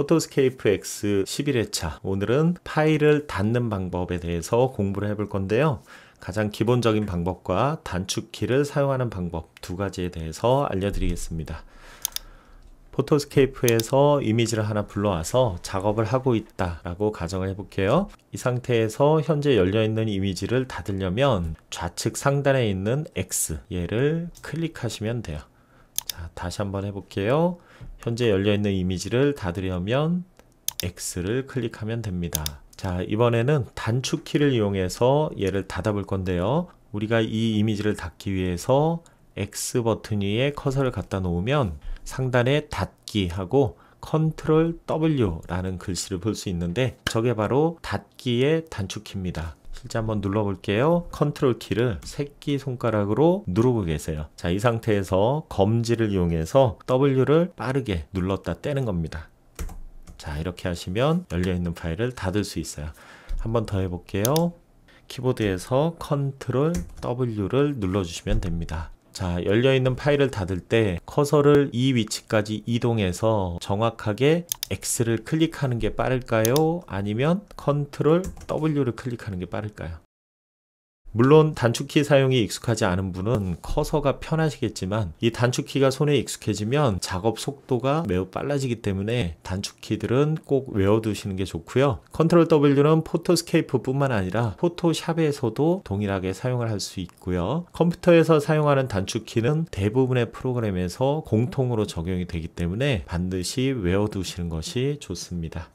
포토스케이프 X 11회차 오늘은 파일을 닫는 방법에 대해서 공부를 해볼 건데요. 가장 기본적인 방법과 단축키를 사용하는 방법 두 가지에 대해서 알려드리겠습니다. 포토스케이프에서 이미지를 하나 불러와서 작업을 하고 있다라고 가정을 해볼게요. 이 상태에서 현재 열려있는 이미지를 닫으려면 좌측 상단에 있는 X 얘를 클릭하시면 돼요. 다시 한번 해볼게요. 현재 열려있는 이미지를 닫으려면 X를 클릭하면 됩니다. 자 이번에는 단축키를 이용해서 얘를 닫아볼 건데요. 우리가 이 이미지를 닫기 위해서 X 버튼 위에 커서를 갖다 놓으면 상단에 닫기 하고 Ctrl W라는 글씨를 볼 수 있는데 저게 바로 닫기의 단축키입니다. 실제 한번 눌러볼게요. 컨트롤 키를 새끼 손가락으로 누르고 계세요. 자, 이 상태에서 검지를 이용해서 W를 빠르게 눌렀다 떼는 겁니다. 자, 이렇게 하시면 열려있는 파일을 닫을 수 있어요. 한번 더 해볼게요. 키보드에서 컨트롤 W를 눌러주시면 됩니다. 자, 열려있는 파일을 닫을 때 커서를 이 위치까지 이동해서 정확하게 X를 클릭하는 게 빠를까요? 아니면 컨트롤 W를 클릭하는 게 빠를까요? 물론 단축키 사용이 익숙하지 않은 분은 커서가 편하시겠지만 이 단축키가 손에 익숙해지면 작업 속도가 매우 빨라지기 때문에 단축키들은 꼭 외워두시는 게 좋고요. 컨트롤 W는 포토스케이프 뿐만 아니라 포토샵에서도 동일하게 사용을 할 수 있고요. 컴퓨터에서 사용하는 단축키는 대부분의 프로그램에서 공통으로 적용이 되기 때문에 반드시 외워두시는 것이 좋습니다.